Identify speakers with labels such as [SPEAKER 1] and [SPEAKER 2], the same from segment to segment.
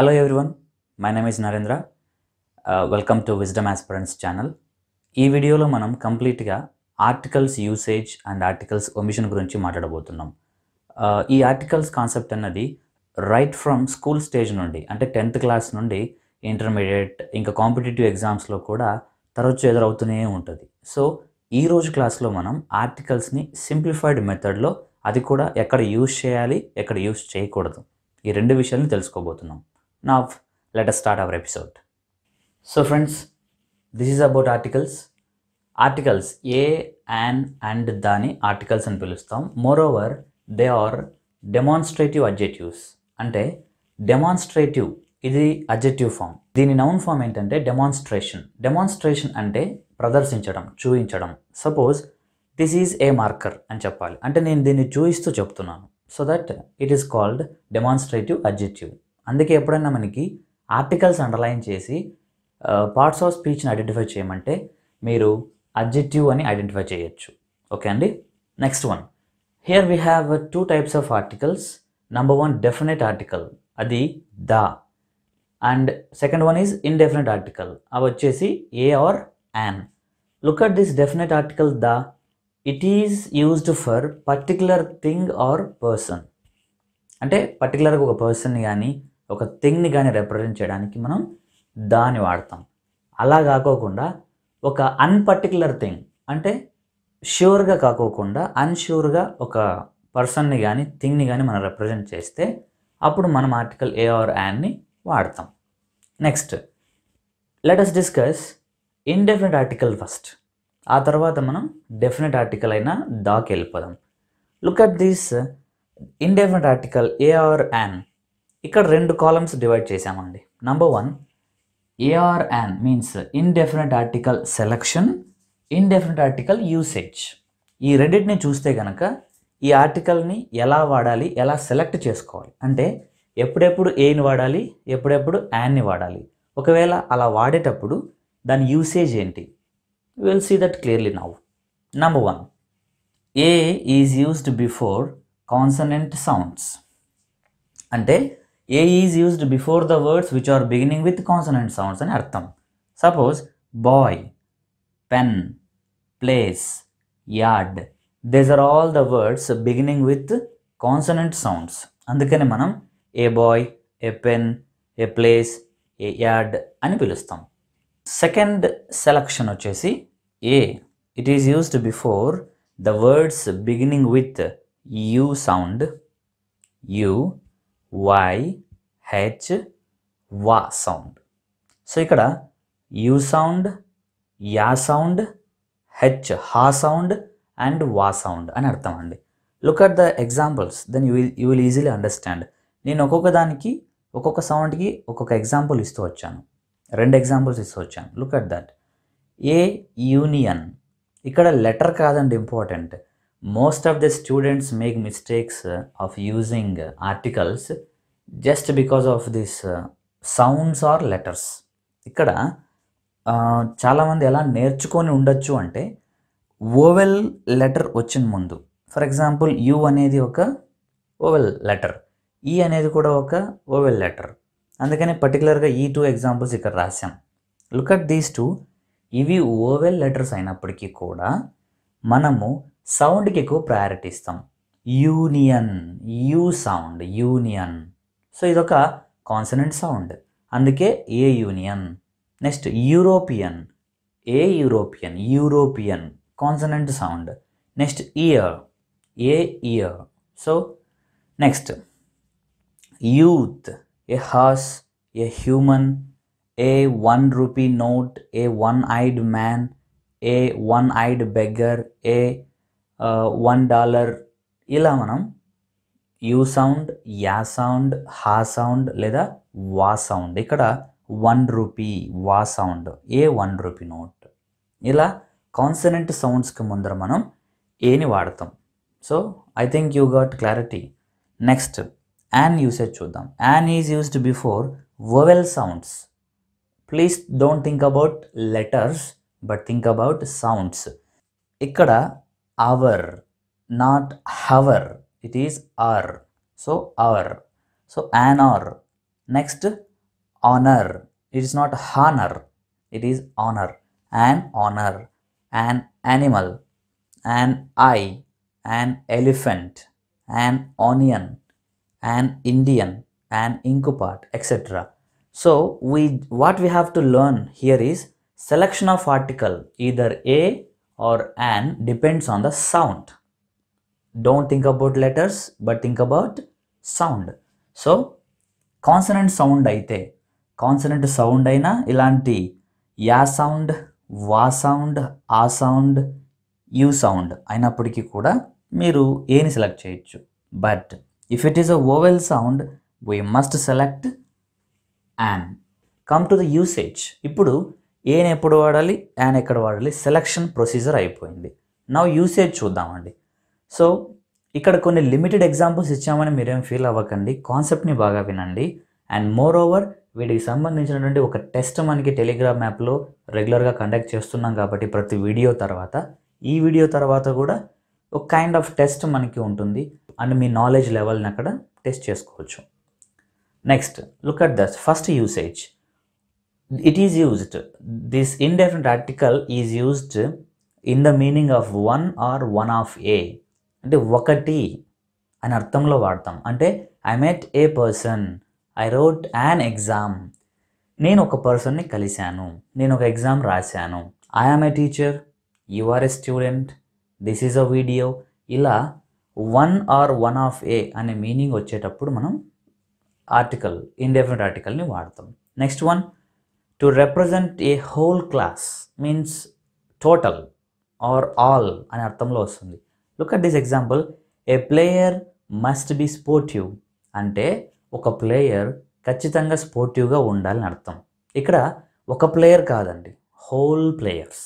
[SPEAKER 1] Hello everyone my name is Narendra welcome to wisdom aspirants channel ఈ వీడియోలో మనం కంప్లీట్గా articles usage and articles omission గురించి మాట్లాడబోతున్నాం uh, ఈ ఆర్టికల్స్ కాన్సెప్ట్ అన్నది రైట్ ఫ్రమ్ స్కూల్ స్టేజ్ నుండి అంటే టెన్త్ క్లాస్ నుండి ఇంటర్మీడియట్ ఇంకా కాంపిటేటివ్ ఎగ్జామ్స్లో కూడా తరచు ఎదురవుతూనే ఉంటుంది సో ఈ రోజు క్లాస్లో మనం ఆర్టికల్స్ని సింప్లిఫైడ్ మెథడ్లో అది కూడా ఎక్కడ యూజ్ చేయాలి ఎక్కడ యూజ్ చేయకూడదు ఈ రెండు విషయాలను తెలుసుకోబోతున్నాం నా let start our episode so friends this is about articles articles a an and దాని ఆర్టికల్స్ అని పిలుస్తాం moreover they are demonstrative adjectives అంటే డెమాన్స్ట్రేటివ్ ఇది అడ్జెక్టివ్ ఫామ్ దీని నౌన్ ఫామ్ ఏంటంటే డెమాన్స్ట్రేషన్ డెమాన్స్ట్రేషన్ అంటే ప్రదర్శించడం చూపించడం suppose this is a marker అని చెప్పాలి అంటే నేను దీన్ని చూయిస్తూ చెప్తున్నాను so that it is called demonstrative adjective అందుకే ఎప్పుడైనా మనకి ఆర్టికల్స్ అండర్లైన్ చేసి పార్ట్స్ ఆఫ్ స్పీచ్ని ఐడెంటిఫై చేయమంటే మీరు అబ్జెక్టివ్ అని ఐడెంటిఫై చేయొచ్చు ఓకే అండి next one here we have two types of articles number one definite article అది the and second one is indefinite article అవి వచ్చేసి a or an look at this definite article the it is used for particular thing or person అంటే పర్టికులర్గా ఒక person కానీ ఒక థింగ్ని కానీ represent చేయడానికి మనం దాన్ని వాడతాం అలా కాకోకుండా ఒక అన్పర్టికులర్ థింగ్ అంటే ష్యూర్గా కాకోకుండా అన్ష్యూర్గా ఒక పర్సన్ని కానీ థింగ్ని కానీ మనం రిప్రజెంట్ చేస్తే అప్పుడు మనం ఆర్టికల్ ఏ ఆర్ యాన్ని వాడతాం next let us discuss indefinite article first ఆ తర్వాత మనం డెఫినెట్ ఆర్టికల్ అయినా దాకి వెళ్ళిపోదాం look at this indefinite article a or an ఇక్కడ రెండు కాలమ్స్ డివైడ్ చేశామండి number one a or and means indefinite article selection indefinite article usage ఈ రెండింటిని చూస్తే కనుక ఈ ఆర్టికల్ని ఎలా వాడాలి ఎలా సెలెక్ట్ చేసుకోవాలి అంటే ఎప్పుడెప్పుడు ఏని వాడాలి ఎప్పుడెప్పుడు యాన్ని వాడాలి ఒకవేళ అలా వాడేటప్పుడు దాని యూసేజ్ ఏంటి will see that clearly now number one a is used before consonant sounds అంటే a is used before the words which are beginning with consonant sounds అని అర్థం suppose boy pen place yard these are all the words beginning with consonant sounds అందుకని మనం a boy a pen a place a yard అని పిలుస్తాం second selection వచ్చేసి a it is used before the words beginning with you sound U Y H వా sound so ఇక్కడ U sound యా sound H హా sound and వా sound అని అర్థం అండి look at the examples then you will you will easily understand నేను ఒక్కొక్క దానికి ఒక్కొక్క సౌండ్కి ఒక్కొక్క ఎగ్జాంపుల్ ఇస్తూ వచ్చాను రెండు ఎగ్జాంపుల్స్ ఇస్తూ వచ్చాను look at that a union ఇక్కడ లెటర్ కాదండి important most of the students make mistakes of using articles just because of this sounds or letters ఇక్కడ చాలామంది ఎలా నేర్చుకొని ఉండొచ్చు అంటే ఓవెల్ లెటర్ వచ్చిన ముందు ఫర్ ఎగ్జాంపుల్ యు అనేది ఒక ఓవెల్ లెటర్ ఈ అనేది కూడా ఒక ఓవెల్ లెటర్ అందుకని పర్టికులర్గా ఈ టూ ఎగ్జాంపుల్స్ ఇక్కడ రాశాం లుక్ అట్ దీస్ టూ ఇవి ఓవెల్ లెటర్స్ అయినప్పటికీ కూడా మనము సౌండ్కి ఎక్కువ ప్రయారిటీ ఇస్తాం union U sound union so ఇదొక కాన్సనెంట్ సౌండ్ అందుకే a union next European a European European consonant sound next year a year so next youth a house a human a one rupee note a one eyed man a one eyed beggar a one dollar ఇలా మనం U sound యా sound హా sound లేదా వా sound ఇక్కడ one rupee వా sound a one rupee note ఇలా consonant సౌండ్స్కి ముందర మనం ఏని వాడతాం so I think you got clarity next an usage చూద్దాం an is used before vowel sounds please don't think about letters but think about sounds ఇక్కడ our, not hover. It is our. So our. So an or. Next, honor. It is not honor. It is honor. An honor. An animal. An eye. An elephant. An onion. An Indian. An inkopot, etc. So we what we have to learn here is selection of article either A or an depends on the sound. Don't think about letters but think about sound. So consonant sound అయితే consonant sound అయినా ఇలాంటి యా sound వా sound ఆ sound U sound అయినప్పటికీ కూడా మీరు ఏని సెలెక్ట్ చేయొచ్చు but if it is a vowel sound we must select an come to the usage ఇప్పుడు ఏన్ ఎప్పుడు వాడాలి యాన్ ఎక్కడ వాడాలి సెలక్షన్ ప్రొసీజర్ అయిపోయింది నా యూసేజ్ చూద్దామండి సో ఇక్కడ కొన్ని లిమిటెడ్ ఎగ్జాంపుల్స్ ఇచ్చామని మీరేం ఫీల్ అవ్వకండి కాన్సెప్ట్ని బాగా వినండి అండ్ మోర్ ఓవర్ వీటికి సంబంధించినటువంటి ఒక టెస్ట్ మనకి టెలిగ్రామ్ యాప్లో రెగ్యులర్గా కండక్ట్ చేస్తున్నాం కాబట్టి ప్రతి వీడియో తర్వాత ఈ వీడియో తర్వాత కూడా ఒక కైండ్ ఆఫ్ టెస్ట్ మనకి ఉంటుంది అండ్ మీ నాలెడ్జ్ లెవెల్ని అక్కడ టెస్ట్ చేసుకోవచ్చు next look at this first usage it is used this indefinite article is used in the meaning of one or one of a అంటే ఒకటి అని అర్థంలో వాడతాం అంటే I met a person I wrote an exam నేను ఒక పర్సన్ని కలిశాను నేను ఒక ఎగ్జామ్ రాశాను I a teacher you are a student this is a video ఇలా one or one of a అనే మీనింగ్ వచ్చేటప్పుడు మనం ఆర్టికల్ ఇండెఫినెట్ ఆర్టికల్ని వాడతాం next one to represent a whole class means total or all అని అర్థంలో వస్తుంది look at this example a player must be sportive అంటే ఒక ప్లేయర్ ఖచ్చితంగా స్పోర్టివ్గా ఉండాలని అర్థం ఇక్కడ ఒక ప్లేయర్ కాదండి హోల్ ప్లేయర్స్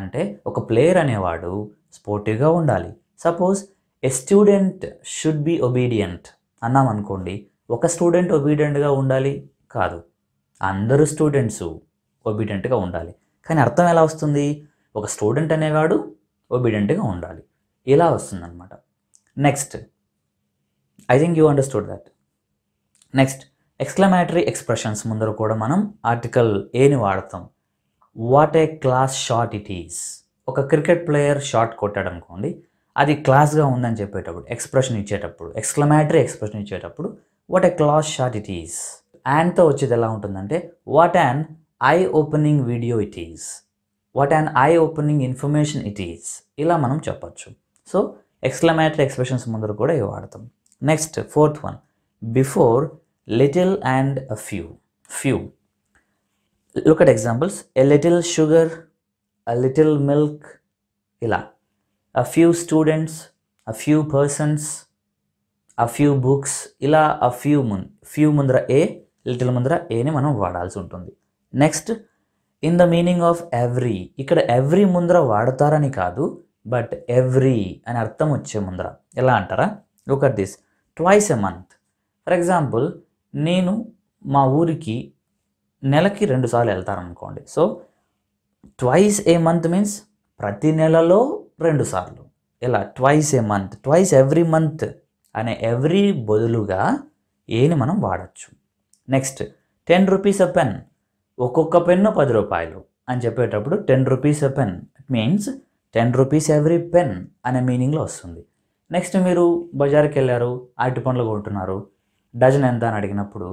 [SPEAKER 1] అంటే ఒక ప్లేయర్ అనేవాడు స్పోర్టివ్గా ఉండాలి suppose a student should be obedient అన్నామనుకోండి ఒక స్టూడెంట్ ఒబీడియంట్గా ఉండాలి కాదు అందరూ స్టూడెంట్స్ ఒబిడెంట్గా ఉండాలి కానీ అర్థం ఎలా వస్తుంది ఒక స్టూడెంట్ అనేవాడు ఒబిడెంట్గా ఉండాలి ఇలా అనమాట next I think you understood that next exclamatory expressions ముందర కూడా మనం ఆర్టికల్ ఏని వాడతాం what a class shot it is ఒక క్రికెట్ ప్లేయర్ షార్ట్ కొట్టాడు అనుకోండి అది క్లాస్గా ఉందని చెప్పేటప్పుడు ఎక్స్ప్రెషన్ ఇచ్చేటప్పుడు ఎక్స్క్లమేటరీ ఎక్స్ప్రెషన్ ఇచ్చేటప్పుడు what a class shot it is యాండ్తో వచ్చేది ఎలా ఉంటుందంటే what an eye opening video it is what an eye opening information it is ఇలా మనం చెప్పచ్చు సో ఎక్స్క్లమేటరీ ఎక్స్ప్రెషన్స్ ముందర కూడా ఇవి వాడతాం next fourth one before little and a few few look at examples a little sugar a little milk ఇలా a few students a few persons a few books ఇలా a few మున్ few ముందర a little ముందర ఏని మనం వాడాల్సి ఉంటుంది next in the meaning of every ఇక్కడ ఎవ్రీ ముందర వాడతారని కాదు బట్ ఎవ్రీ అని అర్థం వచ్చే ముందర ఎలా అంటారా ఒక this twice a month for example నేను మా ఊరికి నెలకి రెండుసార్లు వెళ్తాను అనుకోండి so twice a month means ప్రతి నెలలో రెండుసార్లు ఇలా twice a month twice every month అనే ఎవ్రీ బదులుగా ఏని మనం వాడచ్చు next ten rupees a pen ఒక్కొక్క పెన్ను పది రూపాయలు అని చెప్పేటప్పుడు ten rupees a pen means ten rupees every pen అనే మీనింగ్లో వస్తుంది నెక్స్ట్ మీరు బజార్కి వెళ్ళారు అరటి పండ్లు కొంటున్నారు డజన్ ఎంత అని అడిగినప్పుడు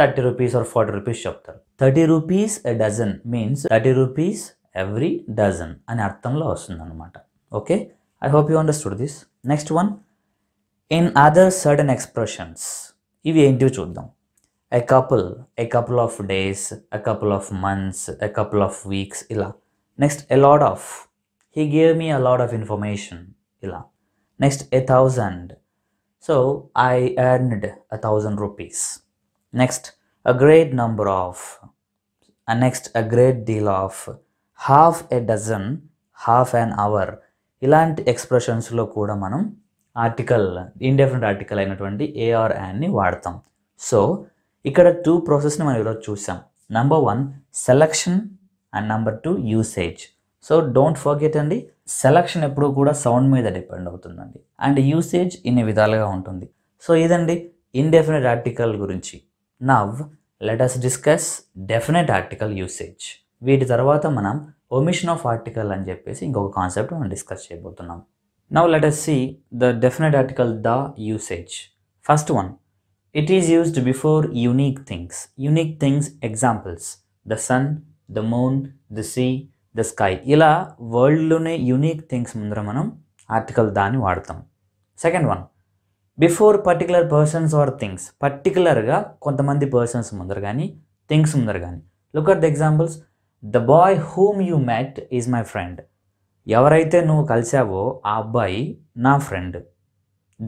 [SPEAKER 1] thirty rupees or forty rupees చెప్తారు thirty rupees a dozen means thirty rupees every dozen అనే అర్థంలో వస్తుందన్నమాట okay I hope you understood this next one in other certain expressions ఇవి ఏంటివి చూద్దాం a couple a couple of days a couple of months a couple of weeks ఇలా next a lot of he gave me a lot of information ఇలా next a thousand so I earned a thousand rupees next a great number of next a great deal of half a dozen half an hour ఇలాంటి ఎక్స్ప్రెషన్స్లో కూడా మనం article indefinite article అయినటువంటి a or యాన్ని వాడతాం so ఇక్కడ two ప్రాసెస్ని మనం ఈరోజు చూసాం number one selection and number two usage so don't forget అండి సెలక్షన్ ఎప్పుడు కూడా సౌండ్ మీద డిపెండ్ అవుతుందండి అండ్ యూసేజ్ ఇన్ని విధాలుగా ఉంటుంది సో ఇదండి ఇండెఫినెట్ ఆర్టికల్ గురించి now let us discuss definite article usage వీటి తర్వాత మనం ఒమిషన్ ఆఫ్ ఆర్టికల్ అని చెప్పేసి ఇంకొక కాన్సెప్ట్ మనం డిస్కస్ చేయబోతున్నాం Now let us see the definite article the usage. First one, it is used before unique things. Unique things examples, the sun, the moon, the sea, the sky ఇలా వరల్డ్లోనే unique things ముందర మనం article దాన్ని వాడతాం second one before particular persons or things పర్టికులర్గా కొంతమంది persons ముందర కానీ థింగ్స్ ముందర కానీ look at the examples the boy whom you met is my friend ఎవరైతే నువ్వు కలిసావో ఆ అబ్బాయి నా friend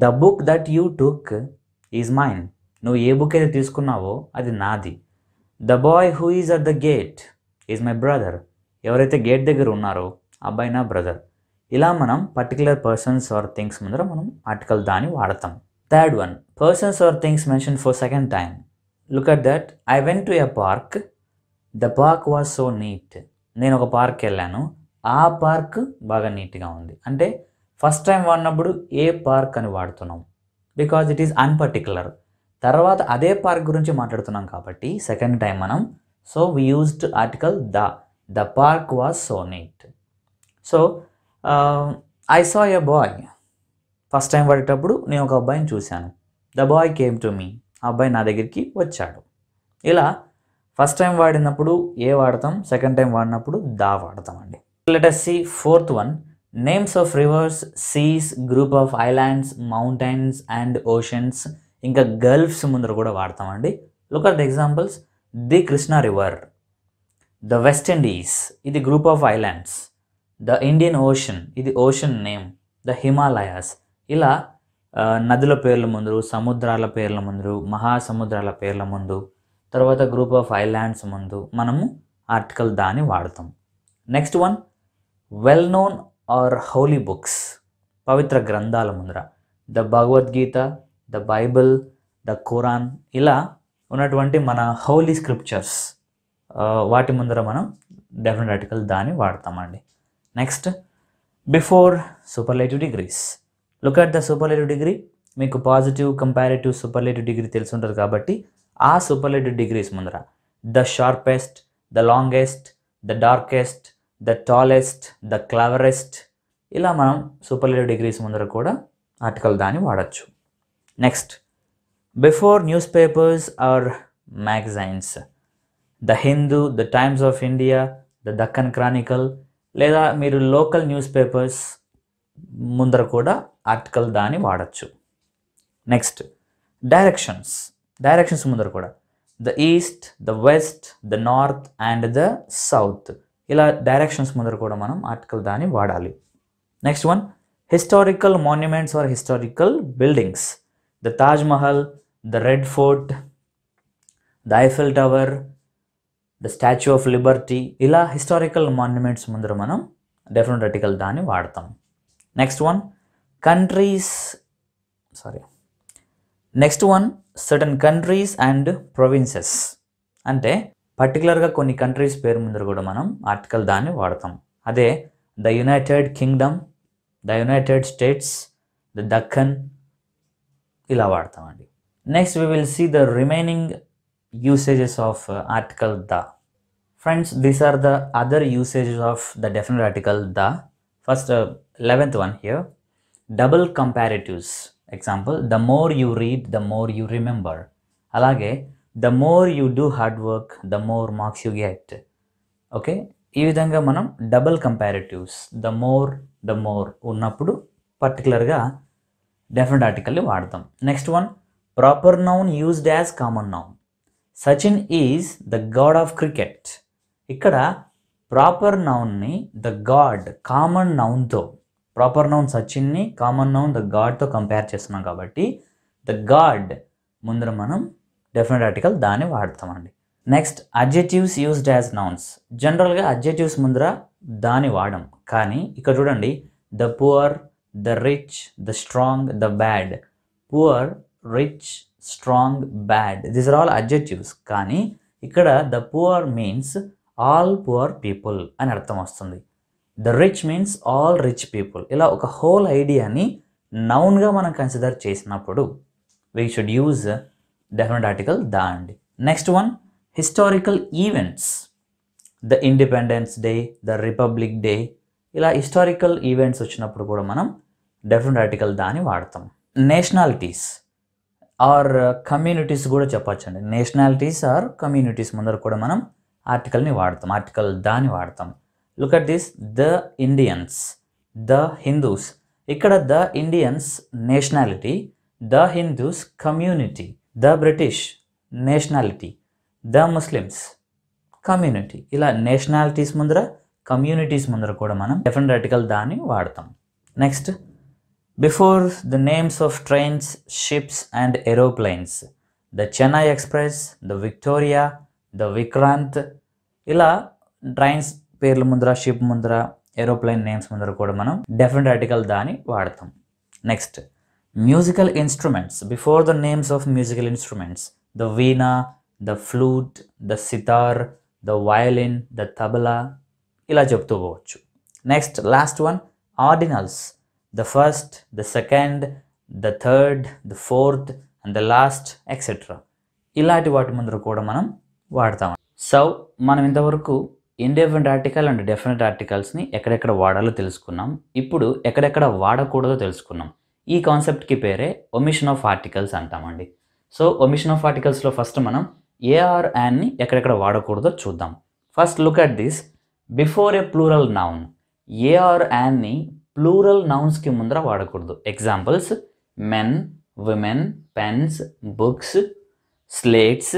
[SPEAKER 1] the book that you took is mine నువ్వు ఏ బుక్ అయితే తీసుకున్నావో అది నాది the boy who is at the gate is my brother ఎవరైతే గేట్ దగ్గర ఉన్నారో అబ్బాయి నా బ్రదర్ ఇలా మనం పర్టికులర్ పర్సన్స్ ఆర్ థింగ్స్ ముందర మనం ఆర్టికల్ దాన్ని వాడతాం third one persons or things mention for second time look at that I went to a park the park was so neat నేను ఒక పార్క్ వెళ్ళాను ఆ పార్క్ బాగా నీట్గా ఉంది అంటే ఫస్ట్ టైం వాడినప్పుడు ఏ పార్క్ అని వాడుతున్నాం బికాజ్ ఇట్ ఈస్ అన్పర్టికులర్ తర్వాత అదే పార్క్ గురించి మాట్లాడుతున్నాం కాబట్టి సెకండ్ టైం మనం so we used article the the park was so neat so I saw a boy first time వాడేటప్పుడు నేను ఒక అబ్బాయిని చూశాను the boy came to me ఆ అబ్బాయి నా దగ్గరికి వచ్చాడు ఇలా ఫస్ట్ టైం వాడినప్పుడు ఏ వాడతాం సెకండ్ టైం వాడినప్పుడు దా వాడతామండి Let us see fourth one. Names of rivers, seas, group of islands, mountains and oceans. ఇంకా గల్ఫ్స్ ముందర కూడా వాడతామండి look are the examples the Krishna river the West Indies ఇది group of islands the Indian Ocean ఇది ocean name the Himalayas ఇలా నదుల పేర్ల ముందు సముద్రాల పేర్ల ముందు మహాసముద్రాల పేర్ల ముందు తర్వాత గ్రూప్ ఆఫ్ ఐలాండ్స్ ముందు మనము ఆర్టికల్ దాన్ని వాడతాం next one well known or holy books పవిత్ర గ్రంథాల ముందర the Bhagavad Gita the Bible the Quran ఇలా ఉన్నటువంటి మన హౌలీ స్క్రిప్చర్స్ వాటి ముందర మనం డెఫినెట్ ఆర్టికల్ దాన్ని వాడతామండి next before superlative degrees look at the superlative degree మీకు పాజిటివ్ కంపారిటివ్ సూపర్లేటివ్ డిగ్రీ ఉంటుంది కాబట్టి ఆ సూపర్లేటివ్ డిగ్రీస్ ముందర the sharpest the longest the darkest the tallest the cleverest ఇలా మనం సూపర్లేటివ్ డిగ్రీస్ ముందర కూడా ఆర్టికల్ దాన్ని వాడచ్చు next before newspapers or magazines the Hindu the Times of India the Deccan Chronicle లేదా మీరు లోకల్ న్యూస్ పేపర్స్ ముందర కూడా ఆర్టికల్ దాన్ని వాడచ్చు నెక్స్ట్ డైరెక్షన్స్ డైరెక్షన్స్ ముందర కూడా the east the west the north and the south ఇలా డైరెక్షన్స్ ముందర కూడా మనం ఆర్టికల్ దాన్ని వాడాలి next one historical monuments or historical buildings the Taj Mahal the Red Fort the Eiffel Tower the Statue of Liberty ఇలా historical monuments ముందర మనం definite article దాన్ని వాడతాం next one countries sorry next one certain countries and provinces అంటే పర్టికులర్గా కొన్ని countries పేరు ముందర కూడా మనం ఆర్టికల్ దాన్ని వాడతాం అదే the United Kingdom the United States the Deccan ఇలా వాడతామండి next we will see the remaining usages of article the friends these are the other usages of the definite article the first eleventh one here double comparatives example the more you read the more you remember అలాగే the more you do hard work the more marks you get okay ఈ విధంగా మనం double comparatives the more the more ఉన్నప్పుడు పర్టికులర్గా definite ఆర్టికల్ని వాడతాం next one proper noun used as common noun Sachin is the god of cricket ఇక్కడ proper noun the god common నౌన్తో proper noun సచిన్ని కామన్ నౌన్ ద గాడ్తో కంపేర్ చేస్తున్నాం కాబట్టి ద గాడ్ ముందర మనం డెఫినెట్ ఆర్టికల్ దాన్ని వాడతామండి next adjectives used as nouns జనరల్గా అడ్జెటివ్స్ ముందర దాన్ని వాడం కానీ ఇక్కడ చూడండి the poor the rich the strong the bad poor rich strong bad this are all adjectives కానీ ఇక్కడ the poor means all poor people అని అర్థం వస్తుంది the rich means all rich people ఇలా ఒక హోల్ ఐడియాని నౌన్గా మనం కన్సిడర్ చేసినప్పుడు we should use definite article the అండి next one historical events the Independence Day the Republic Day ఇలా హిస్టారికల్ ఈవెంట్స్ వచ్చినప్పుడు కూడా మనం డెఫినెట్ ఆర్టికల్ దాని వాడతాం నేషనాలిటీస్ ఆర్ కమ్యూనిటీస్ కూడా చెప్పచ్చండి నేషనాలిటీస్ ఆర్ కమ్యూనిటీస్ ముందర కూడా మనం ఆర్టికల్ని వాడతాం ఆర్టికల్ దాని వాడతాం look at this the Indians the Hindus ఇక్కడ the Indians nationality the Hindus community the British nationality the Muslims community ఇలా నేషనాలిటీస్ ముందర కమ్యూనిటీస్ ముందర కూడా మనం డిఫరెంట్ ఆర్టికల్ దాన్ని వాడతాం next before the names of trains ships and aeroplanes the Chennai Express the Victoria the Vikrant ఇలా trains పేర్ల ముందర షిప్ ముందర ఏరోప్లైన్ నేమ్స్ ముందర కూడా మనం డెఫినెట్ ఆర్టికల్ దాన్ని వాడతాం next musical instruments before the names of musical instruments the veena the flute the sitar the violin the tabla ఇలా చెప్తూ పోవచ్చు next last one ordinals the first the second the third the fourth and the last etcetera ఇలాంటి వాటి ముందర కూడా మనం వాడతాం so మనం ఇంతవరకు ఇండెఫినెట్ ఆర్టికల్ అండ్ డెఫినెట్ ఆర్టికల్స్ని ఎక్కడెక్కడ వాడాలో తెలుసుకున్నాం ఇప్పుడు ఎక్కడెక్కడ వాడకూడదో తెలుసుకున్నాం ఈ కాన్సెప్ట్కి పేరే ఒమిషన్ ఆఫ్ ఆర్టికల్స్ అంటామండి సో ఒమిషన్ ఆఫ్ ఆర్టికల్స్లో ఫస్ట్ మనం ఏఆర్ యాన్ని ఎక్కడెక్కడ వాడకూడదో చూద్దాం first look at this before a plural noun a or యాన్ని ప్లూరల్ నౌన్స్కి ముందర వాడకూడదు examples men women pens books slates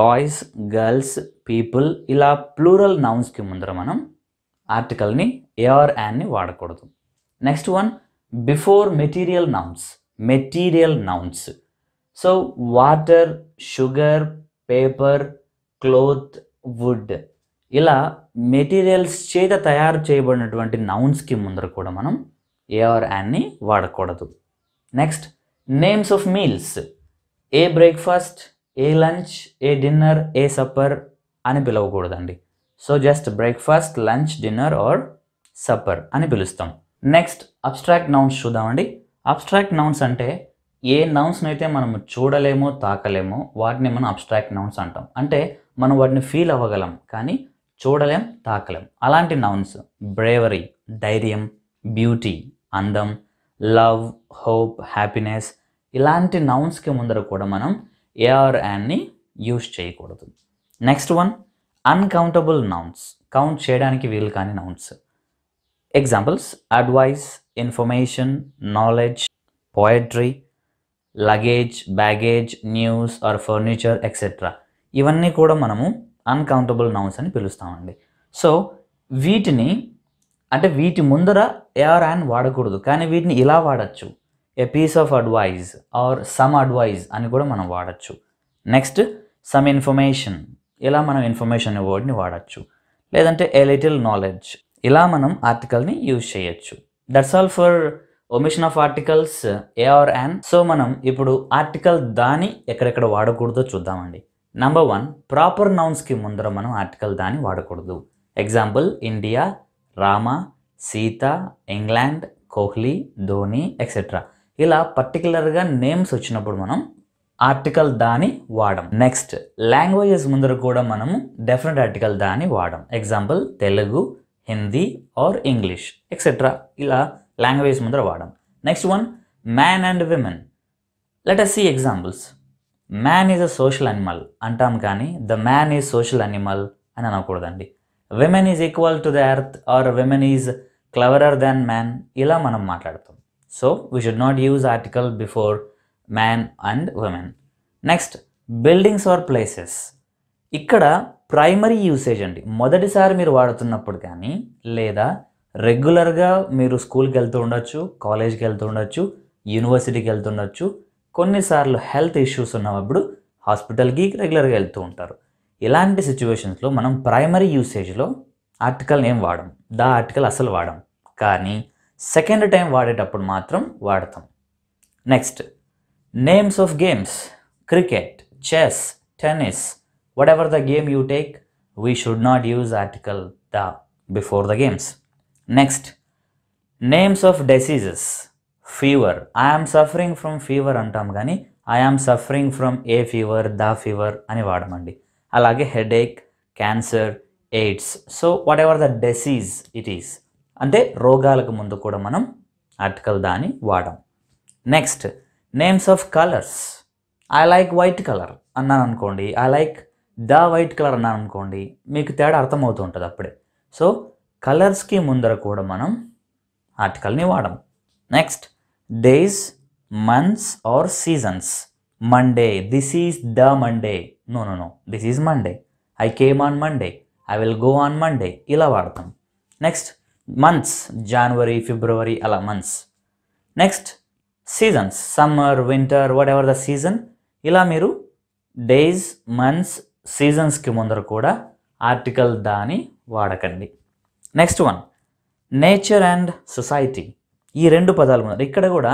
[SPEAKER 1] boys girls people ఇలా ప్లూరల్ నౌన్స్కి ముందర మనం ఆర్టికల్ని ఏఆర్ యాన్ని వాడకూడదు next one before material nouns material nouns so water sugar paper cloth wood ఇలా మెటీరియల్స్ చేత తయారు చేయబడినటువంటి నౌన్స్కి ముందర కూడా మనం ఏఆర్ యాన్ని వాడకూడదు next names of meals a breakfast a lunch a dinner a supper అని పిలవకూడదండి so just breakfast lunch dinner or supper అని పిలుస్తాం నెక్స్ట్ అబ్స్ట్రాక్ట్ నౌన్స్ చూద్దామండి అబ్స్ట్రాక్ట్ నౌన్స్ అంటే ఏ నౌన్స్ని అయితే మనం చూడలేమో తాకలేమో వాటిని మనం అబ్స్ట్రాక్ట్ నౌన్స్ అంటాం అంటే మనం వాటిని ఫీల్ అవ్వగలం కానీ చూడలేం తాకలేం అలాంటి నౌన్స్ బ్రేవరీ ధైర్యం బ్యూటీ అందం లవ్ హోప్ హ్యాపీనెస్ ఇలాంటి నౌన్స్కి ముందర కూడా మనం ఏఆర్ యాన్ని యూజ్ చేయకూడదు next one uncountable nouns count చేయడానికి వీలు కాని nouns examples advice information knowledge poetry luggage baggage news or furniture etcetera ఇవన్నీ కూడా మనము అన్కౌంటబుల్ నౌన్స్ అని పిలుస్తామండి సో వీటిని అంటే వీటి ముందర ఏఆర్ యాన్ వాడకూడదు కానీ వీటిని ఇలా వాడచ్చు a piece of advice or some advice అని కూడా మనం వాడచ్చు నెక్స్ట్ సమ్ ఇన్ఫర్మేషన్ ఇలా మనం ఇన్ఫర్మేషన్ వర్డ్ని వాడచ్చు లేదంటే ఏ లిటిల్ నాలెడ్జ్ ఇలా మనం ఆర్టికల్ని యూజ్ చేయొచ్చు that's all for omission of articles a or an so మనం ఇప్పుడు ఆర్టికల్ దాని ఎక్కడెక్కడ వాడకూడదో చూద్దామండి నంబర్ వన్ ప్రాపర్ నౌన్స్కి ముందర మనం ఆర్టికల్ దాని వాడకూడదు example India Rama Sita England Kohli Dhoni etcetera ఇలా పర్టికులర్గా నేమ్స్ వచ్చినప్పుడు మనం ఆర్టికల్ దాని వాడం నెక్స్ట్ లాంగ్వేజెస్ ముందర కూడా మనము డెఫినెట్ ఆర్టికల్ దాని వాడం example Telugu Hindi or English etcetera ఇలా లాంగ్వేజ్ ముందర వాడడం next one man and women let us see examples man is a social animal అంటాం కానీ the man is social animal అని అనకూడదండి women is equal to the earth or women is cleverer than man ఇలా మనం మాట్లాడతాం so we should not use article before man and women next buildings or places ఇక్కడ primary usage అండి మొదటిసారి మీరు వాడుతున్నప్పుడు కానీ లేదా రెగ్యులర్గా మీరు స్కూల్కి వెళ్తూ ఉండొచ్చు కాలేజ్కి వెళ్తూ ఉండొచ్చు యూనివర్సిటీకి ఉండొచ్చు కొన్నిసార్లు హెల్త్ ఇష్యూస్ ఉన్నప్పుడు హాస్పిటల్కి రెగ్యులర్గా వెళ్తూ ఉంటారు ఇలాంటి సిచ్యువేషన్స్లో మనం ప్రైమరీ యూసేజ్లో ఆర్టికల్ని ఏం వాడం దా ఆర్టికల్ అసలు వాడం కానీ సెకండ్ టైం వాడేటప్పుడు మాత్రం వాడతాం next names of games cricket chess tennis whatever the game you take we should not use article the before the games next names of diseases fever I am suffering from fever అంటాం కానీ I am suffering from a fever the fever అని వాడమండి అలాగే headache cancer AIDS so whatever the disease it is అంటే రోగాలకు ముందు కూడా మనం ఆర్టికల్ దాని వాడం next names of colours I like white colour అన్నాను అనుకోండి I like the white colour అన్నాను అనుకోండి మీకు తేడా అర్థమవుతూ ఉంటుంది అప్పుడే సో కలర్స్కి ముందర కూడా మనం ఆర్టికల్ని వాడము next days months or seasons Monday this is the Monday no no no this is Monday I came on Monday I will go on Monday ఇలా వాడతాం నెక్స్ట్ మంత్స్ జనవరి ఫిబ్రవరి అలా months next seasons summer winter whatever the season ఇలా మీరు days months సీజన్స్కి ముందర కూడా article దాని వాడకండి next one nature and society ఈ రెండు పదాలు ముందర ఇక్కడ కూడా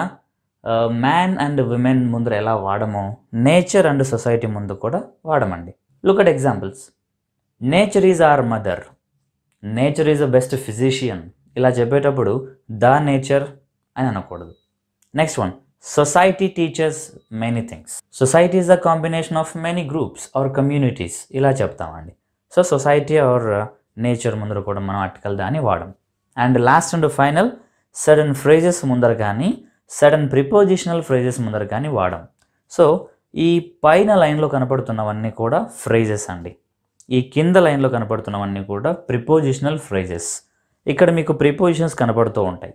[SPEAKER 1] మ్యాన్ అండ్ విమెన్ ముందర ఎలా వాడమో నేచర్ అండ్ సొసైటీ ముందు కూడా వాడమండి look at examples nature is or mother nature is a best physician ఇలా చెప్పేటప్పుడు ద నేచర్ అని అనకూడదు next one society teachers many things society is the combination of many groups or communities ఇలా చెప్తామండి so society are nature ముందర కూడా మనం article దాన్ని వాడం and last and final certain phrases ముందర కానీ సడన్ ప్రిపోజిషనల్ ఫ్రేజెస్ ముందర కానీ వాడం సో ఈ పైన లైన్లో కనపడుతున్నవన్నీ కూడా ఫ్రేజెస్ అండి ఈ కింద లైన్లో కనపడుతున్నవన్నీ కూడా ప్రిపోజిషనల్ ఫ్రేజెస్ ఇక్కడ మీకు ప్రిపోజిషన్స్ కనపడుతూ ఉంటాయి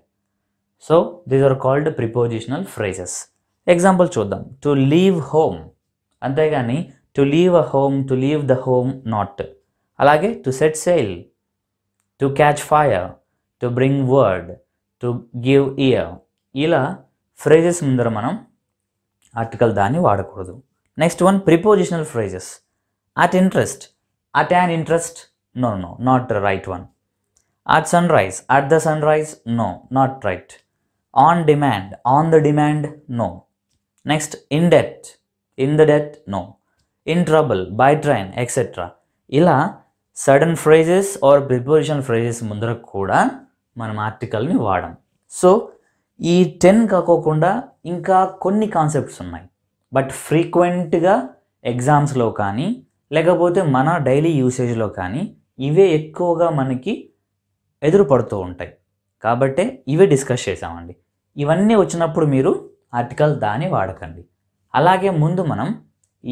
[SPEAKER 1] so these are called prepositional phrases example చూద్దాం టు లీవ్ హోమ్ అంతేగాని to leave a home to leave the home not అలాగే to set sail to catch fire to bring word to give ear ఇలా phrases ముందర మనం article దాన్ని వాడకూడదు next one prepositional phrases at interest at an interest no no not right one at sunrise at the sunrise no not right on demand on the demand no next in debt in the debt no in trouble by train etcetera ఇలా sudden phrases or preposition phrases ముందర కూడా మనం ఆర్టికల్ని వాడాం so ఈ ten కాకోకుండా ఇంకా కొన్ని concepts ఉన్నాయి but ఫ్రీక్వెంట్గా ఎగ్జామ్స్లో కానీ లేకపోతే మన డైలీ యూసేజ్లో కానీ ఇవే ఎక్కువగా మనకి ఎదురుపడుతూ ఉంటాయి కాబట్టి ఇవే డిస్కస్ చేసామండి ఇవన్నీ వచ్చినప్పుడు మీరు ఆర్టికల్ దాన్ని వాడకండి అలాగే ముందు మనం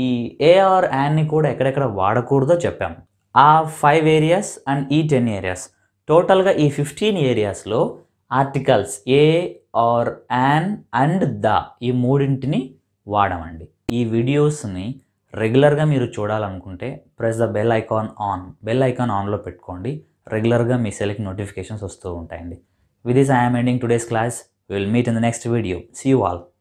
[SPEAKER 1] ఈ ఏఆర్ యాన్ని కూడా ఎక్కడెక్కడ వాడకూడదో చెప్పాము ఆ ఫైవ్ ఏరియాస్ అండ్ ఈ టెన్ ఏరియాస్ టోటల్గా ఈ ఫిఫ్టీన్ ఏరియాస్లో articles a or an and the ఈ మూడింటిని వాడమండి ఈ వీడియోస్ని రెగ్యులర్గా మీరు చూడాలనుకుంటే press the bell icon on bell icon ఆన్లో పెట్టుకోండి రెగ్యులర్గా మీ సెల్కి నోటిఫికేషన్స్ వస్తూ ఉంటాయండి With this I am ending today's class. We will meet in the next video. See you all.